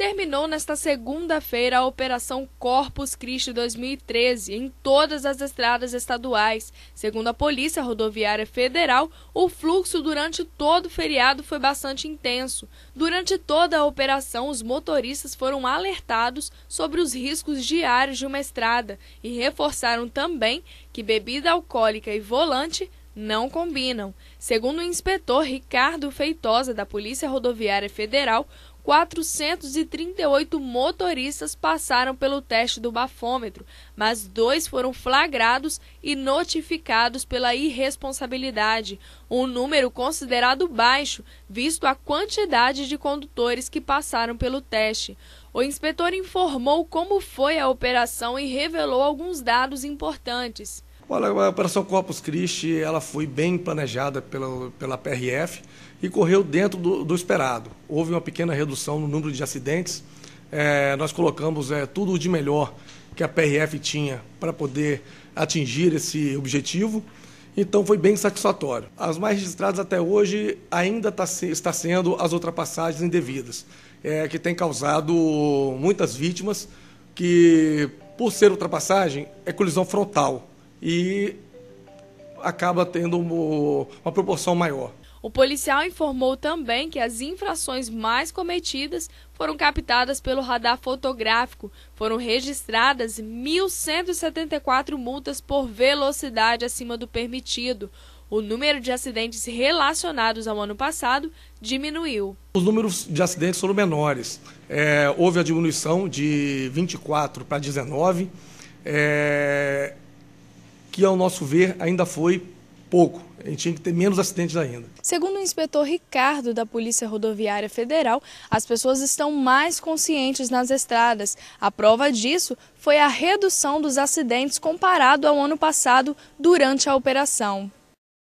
terminou nesta segunda-feira a Operação Corpus Christi 2013 em todas as estradas estaduais. Segundo a Polícia Rodoviária Federal, o fluxo durante todo o feriado foi bastante intenso. Durante toda a operação, os motoristas foram alertados sobre os riscos diários de uma estrada e reforçaram também que bebida alcoólica e volante não combinam. Segundo o inspetor Ricardo Feitosa, da Polícia Rodoviária Federal, 438 motoristas passaram pelo teste do bafômetro, mas dois foram flagrados e notificados pela irresponsabilidade, um número considerado baixo, visto a quantidade de condutores que passaram pelo teste. O inspetor informou como foi a operação e revelou alguns dados importantes. Olha, a Operação Corpus Christi ela foi bem planejada pela, pela PRF e correu dentro do, do esperado. Houve uma pequena redução no número de acidentes. É, nós colocamos é, tudo de melhor que a PRF tinha para poder atingir esse objetivo. Então foi bem satisfatório. As mais registradas até hoje ainda tá, está sendo as ultrapassagens indevidas, é, que tem causado muitas vítimas que, por ser ultrapassagem, é colisão frontal e acaba tendo uma, proporção maior. O policial informou também que as infrações mais cometidas foram captadas pelo radar fotográfico. Foram registradas 1.174 multas por velocidade acima do permitido. O número de acidentes relacionados ao ano passado diminuiu. Os números de acidentes foram menores. É, houve a diminuição de 24 para 19. É, que, ao nosso ver, ainda foi pouco. A gente tinha que ter menos acidentes ainda. Segundo o inspetor Ricardo da Polícia Rodoviária Federal, as pessoas estão mais conscientes nas estradas. A prova disso foi a redução dos acidentes comparado ao ano passado durante a operação.